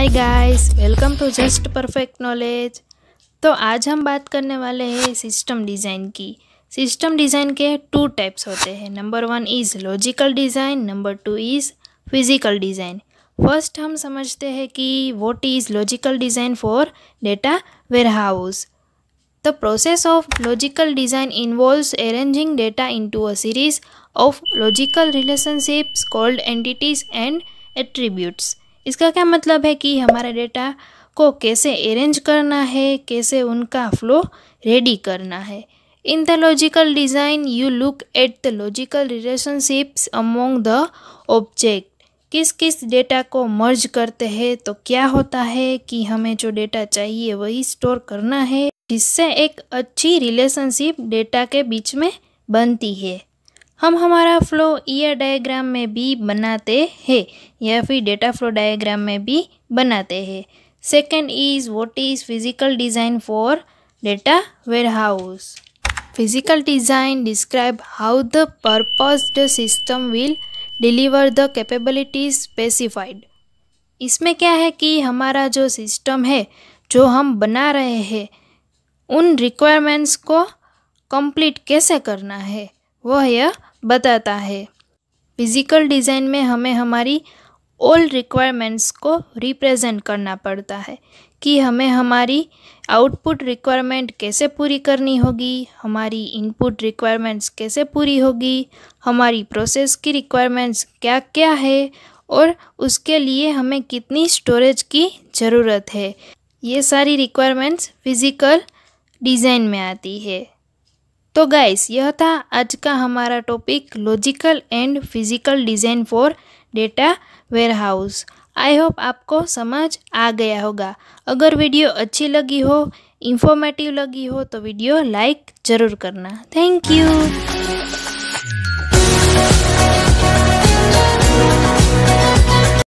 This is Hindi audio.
hi guys welcome to just perfect knowledge तो आज हम बात करने वाले हैं सिस्टम डिज़ाइन की सिस्टम डिज़ाइन के टू टाइप्स होते हैं number one is logical design number two is physical design first हम समझते हैं कि what is logical design for data warehouse the process of logical design involves arranging data into a series of logical relationships called entities and attributes इसका क्या मतलब है कि हमारा डेटा को कैसे अरेंज करना है कैसे उनका फ्लो रेडी करना है in the logical design you look at the logical relationships among the object किस किस डेटा को मर्ज करते हैं तो क्या होता है कि हमें जो डेटा चाहिए वही स्टोर करना है जिससे एक अच्छी रिलेशनशिप डेटा के बीच में बनती है हम हमारा फ्लो ईयर डायग्राम में भी बनाते हैं या फिर डेटा फ्लो डायग्राम में भी बनाते हैं second is what is physical design for data warehouse physical design describe how the purpose system will deliver the the specified इसमें क्या है कि हमारा जो सिस्टम है जो हम बना रहे हैं उन रिक्वायरमेंट्स को कंप्लीट कैसे करना है वह यह बताता है फिज़िकल डिज़ाइन में हमें हमारी ऑल रिक्वायरमेंट्स को रिप्रेजेंट करना पड़ता है कि हमें हमारी आउटपुट रिक्वायरमेंट कैसे पूरी करनी होगी हमारी इनपुट रिक्वायरमेंट्स कैसे पूरी होगी हमारी प्रोसेस की रिक्वायरमेंट्स क्या क्या है और उसके लिए हमें कितनी स्टोरेज की ज़रूरत है ये सारी रिक्वायरमेंट्स फिज़िकल डिज़ाइन में आती है तो गाइस यह था आज का हमारा topic logical and physical design for data warehouse I hope आपको समझ आ गया होगा अगर वीडियो अच्छी लगी हो इंफॉर्मेटिव लगी हो तो वीडियो लाइक ज़रूर करना थैंक यू